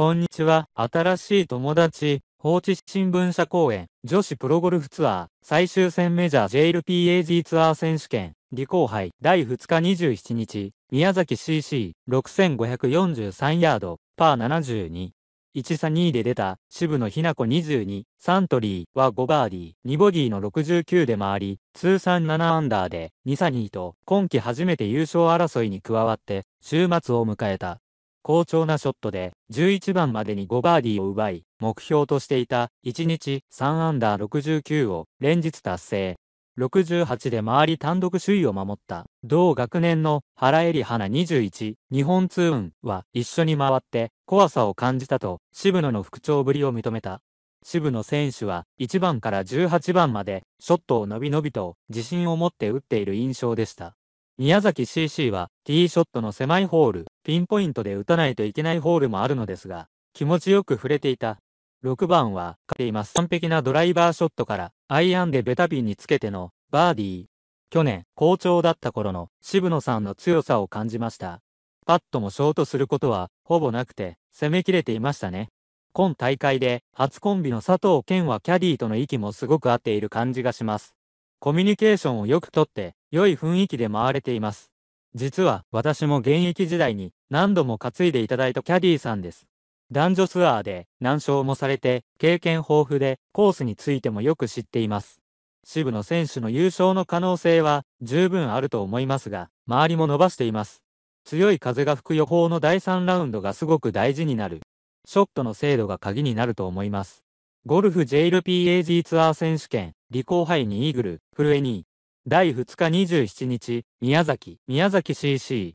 こんにちは。新しい友達、放置新聞社公演、女子プロゴルフツアー、最終戦メジャー JLPAG ツアー選手権、ーハ杯、第2日27日、宮崎 CC6543 ヤード、パー72。1差2位で出た渋野日向子22、サントリーは5バーディー、2ボギーの69で回り、通算7アンダーで2差2位と今季初めて優勝争いに加わって週末を迎えた。好調なショットで11番までに5バーディーを奪い、目標としていた1日3アンダー69を連日達成。68で周り単独首位を守った同学年の原恵里花21日本通運は一緒に回って怖さを感じたと渋野の復調ぶりを認めた渋野選手は1番から18番までショットを伸び伸びと自信を持って打っている印象でした宮崎 CC はティーショットの狭いホール、ピンポイントで打たないといけないホールもあるのですが、気持ちよく触れていた。6番は、勝っています。完璧なドライバーショットから、アイアンでベタピンにつけての、バーディー。去年、好調だった頃の渋野さんの強さを感じました。パットもショートすることは、ほぼなくて、攻めきれていましたね。今大会で、初コンビの佐藤健はキャディーとの息もすごく合っている感じがします。コミュニケーションをよくとって、良い雰囲気で回れています。実は、私も現役時代に何度も担いでいただいたキャディーさんです。男女ツアーで難勝もされて、経験豊富で、コースについてもよく知っています。支部の選手の優勝の可能性は十分あると思いますが、周りも伸ばしています。強い風が吹く予報の第3ラウンドがすごく大事になる。ショットの精度が鍵になると思います。ゴルフ JLPAG ツアー選手権リコーハイにイーグル、フルエニー。第2日27日、宮崎、宮崎 CC6543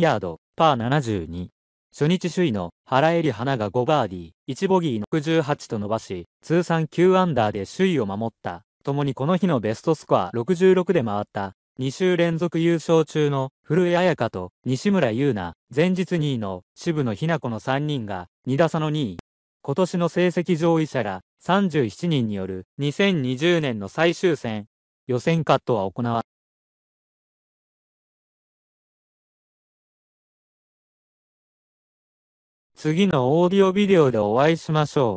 ヤード、パー72。初日首位の原恵里花が5バーディー、1ボギーの68と伸ばし、通算9アンダーで首位を守った。共にこの日のベストスコア66で回った。2週連続優勝中の古江彩香と西村優奈、前日2位の渋野日向子の3人が2打差の2位、今年の成績上位者ら37人による2020年の最終戦、予選カットは行わ次のオーディオビデオでお会いしましょう。